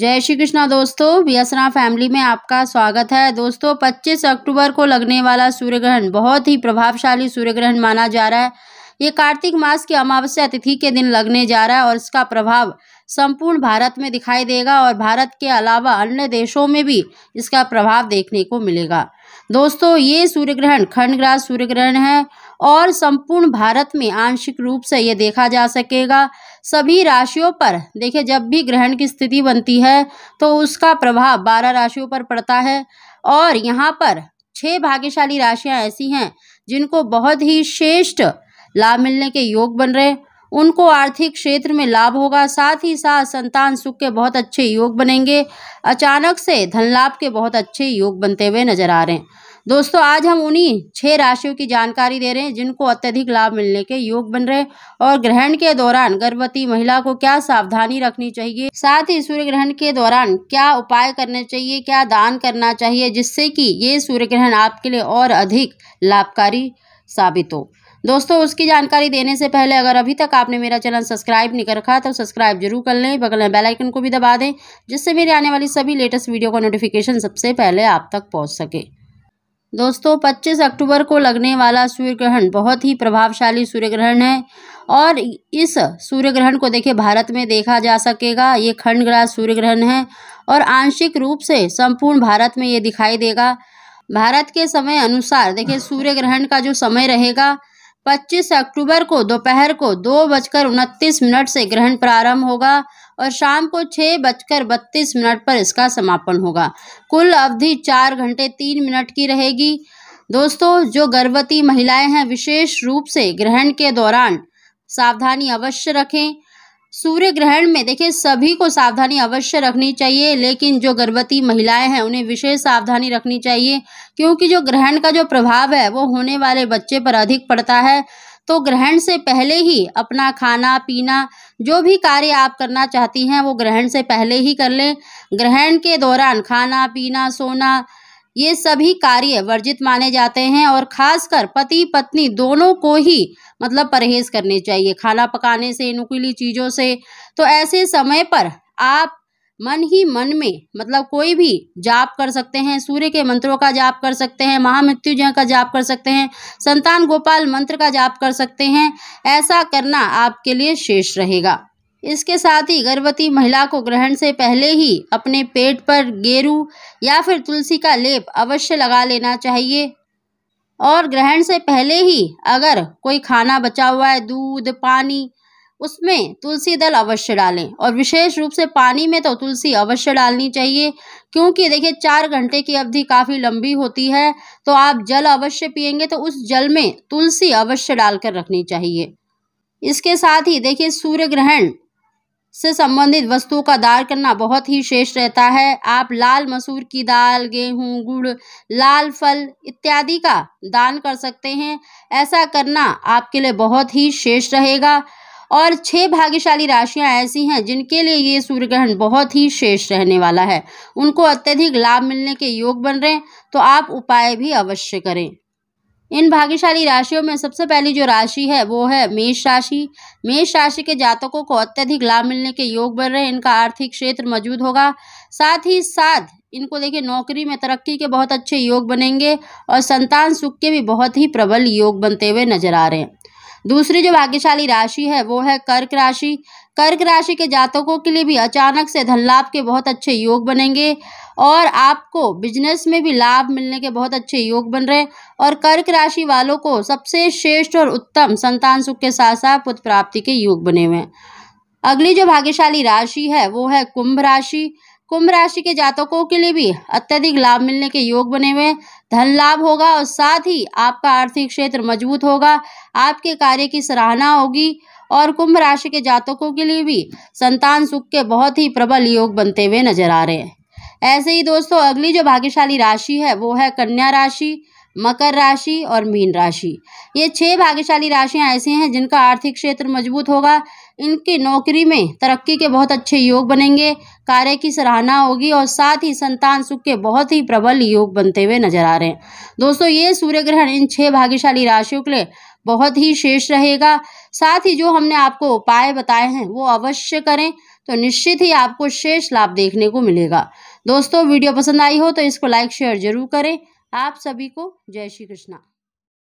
जय श्री कृष्णा दोस्तों व्यसना फैमिली में आपका स्वागत है दोस्तों 25 अक्टूबर को लगने वाला सूर्य ग्रहण बहुत ही प्रभावशाली सूर्य ग्रहण माना जा रहा है ये कार्तिक मास की अमावस्या तिथि के दिन लगने जा रहा है और इसका प्रभाव संपूर्ण भारत में दिखाई देगा और भारत के अलावा अन्य देशों में भी इसका प्रभाव देखने को मिलेगा दोस्तों ये सूर्य ग्रहण खंडग्रास सूर्य ग्रहण है और संपूर्ण भारत में आंशिक रूप से ये देखा जा सकेगा सभी राशियों पर देखिए जब भी ग्रहण की स्थिति बनती है तो उसका प्रभाव बारह राशियों पर पड़ता है और यहाँ पर छः भाग्यशाली राशियाँ ऐसी हैं जिनको बहुत ही श्रेष्ठ लाभ मिलने के योग बन रहे उनको आर्थिक क्षेत्र में लाभ होगा साथ ही साथ संतान सुख के बहुत अच्छे योग बनेंगे अचानक से धन लाभ के बहुत अच्छे योग बनते हुए नजर आ रहे हैं दोस्तों आज हम उन्हीं छह राशियों की जानकारी दे रहे हैं जिनको अत्यधिक लाभ मिलने के योग बन रहे हैं और ग्रहण के दौरान गर्भवती महिला को क्या सावधानी रखनी चाहिए साथ ही सूर्य ग्रहण के दौरान क्या उपाय करने चाहिए क्या दान करना चाहिए जिससे कि ये सूर्य ग्रहण आपके लिए और अधिक लाभकारी साबित हो दोस्तों उसकी जानकारी देने से पहले अगर अभी तक आपने मेरा चैनल सब्सक्राइब नहीं कर रखा तो सब्सक्राइब जरूर कर लें बगल में बेल आइकन को भी दबा दें जिससे मेरी आने वाली सभी लेटेस्ट वीडियो का नोटिफिकेशन सबसे पहले आप तक पहुंच सके दोस्तों 25 अक्टूबर को लगने वाला सूर्य ग्रहण बहुत ही प्रभावशाली सूर्य ग्रहण है और इस सूर्य ग्रहण को देखिए भारत में देखा जा सकेगा ये खंडग्रह सूर्य ग्रहण है और आंशिक रूप से संपूर्ण भारत में ये दिखाई देगा भारत के समय अनुसार देखिए सूर्य ग्रहण का जो समय रहेगा 25 अक्टूबर को दोपहर को दो बजकर उनतीस मिनट से ग्रहण प्रारंभ होगा और शाम को छः बजकर बत्तीस मिनट पर इसका समापन होगा कुल अवधि चार घंटे तीन मिनट की रहेगी दोस्तों जो गर्भवती महिलाएं हैं विशेष रूप से ग्रहण के दौरान सावधानी अवश्य रखें सूर्य ग्रहण में देखिए सभी को सावधानी अवश्य रखनी चाहिए लेकिन जो गर्भवती महिलाएं हैं उन्हें विशेष सावधानी रखनी चाहिए क्योंकि जो ग्रहण का जो प्रभाव है वो होने वाले बच्चे पर अधिक पड़ता है तो ग्रहण से पहले ही अपना खाना पीना जो भी कार्य आप करना चाहती हैं वो ग्रहण से पहले ही कर लें ग्रहण के दौरान खाना पीना सोना ये सभी कार्य वर्जित माने जाते हैं और खासकर पति पत्नी दोनों को ही मतलब परहेज करने चाहिए खाना पकाने से नुकीली चीज़ों से तो ऐसे समय पर आप मन ही मन में मतलब कोई भी जाप कर सकते हैं सूर्य के मंत्रों का जाप कर सकते हैं महामृत्युंजय का जाप कर सकते हैं संतान गोपाल मंत्र का जाप कर सकते हैं ऐसा करना आपके लिए शेष रहेगा इसके साथ ही गर्भवती महिला को ग्रहण से पहले ही अपने पेट पर गेरू या फिर तुलसी का लेप अवश्य लगा लेना चाहिए और ग्रहण से पहले ही अगर कोई खाना बचा हुआ है दूध पानी उसमें तुलसी दल अवश्य डालें और विशेष रूप से पानी में तो तुलसी अवश्य डालनी चाहिए क्योंकि देखिए चार घंटे की अवधि काफ़ी लंबी होती है तो आप जल अवश्य पियेंगे तो उस जल में तुलसी अवश्य डालकर रखनी चाहिए इसके साथ ही देखिए सूर्य ग्रहण से संबंधित वस्तुओं का दाल करना बहुत ही श्रेष्ठ रहता है आप लाल मसूर की दाल गेहूं गुड़ लाल फल इत्यादि का दान कर सकते हैं ऐसा करना आपके लिए बहुत ही श्रेष्ठ रहेगा और छह भाग्यशाली राशियां ऐसी हैं जिनके लिए ये सूर्य ग्रहण बहुत ही शेष रहने वाला है उनको अत्यधिक लाभ मिलने के योग बन रहे हैं तो आप उपाय भी अवश्य करें इन भाग्यशाली राशियों में सबसे पहली जो राशि है वो है मेष राशि मेष राशि के जातकों को अत्यधिक लाभ मिलने के योग बन रहे इनका आर्थिक क्षेत्र मौजूद होगा साथ ही साथ इनको देखिए नौकरी में तरक्की के बहुत अच्छे योग बनेंगे और संतान सुख के भी बहुत ही प्रबल योग बनते हुए नजर आ रहे हैं दूसरी जो भाग्यशाली राशि है वो है कर्क राशि कर्क राशि के जातकों के लिए भी अचानक से धन लाभ के बहुत अच्छे योग बनेंगे और आपको बिजनेस में भी लाभ मिलने के बहुत अच्छे योग बन रहे हैं और कर्क राशि वालों को सबसे श्रेष्ठ और उत्तम संतान सुख के साथ साथ पुत्र प्राप्ति के योग बने हुए हैं अगली जो भाग्यशाली राशि है वो है कुंभ राशि कुंभ राशि के जातकों के लिए भी अत्यधिक लाभ मिलने के योग बने हुए हैं धन लाभ होगा और साथ ही आपका आर्थिक क्षेत्र मजबूत होगा आपके कार्य की सराहना होगी और कुंभ राशि के जातकों के लिए भी संतान सुख के बहुत ही प्रबल योग बनते हुए नजर आ रहे हैं ऐसे ही दोस्तों अगली जो भाग्यशाली राशि है वो है कन्या राशि मकर राशि और मीन राशि ये छह भाग्यशाली राशियां ऐसी हैं जिनका आर्थिक क्षेत्र मजबूत होगा इनकी नौकरी में तरक्की के बहुत अच्छे योग बनेंगे कार्य की सराहना होगी और साथ ही संतान सुख के बहुत ही प्रबल योग बनते हुए नजर आ रहे हैं दोस्तों ये सूर्य ग्रहण इन छह भाग्यशाली राशियों के लिए बहुत ही शेष रहेगा साथ ही जो हमने आपको उपाय बताए हैं वो अवश्य करें तो निश्चित ही आपको शेष लाभ देखने को मिलेगा दोस्तों वीडियो पसंद आई हो तो इसको लाइक शेयर जरूर करें आप सभी को जय श्री कृष्णा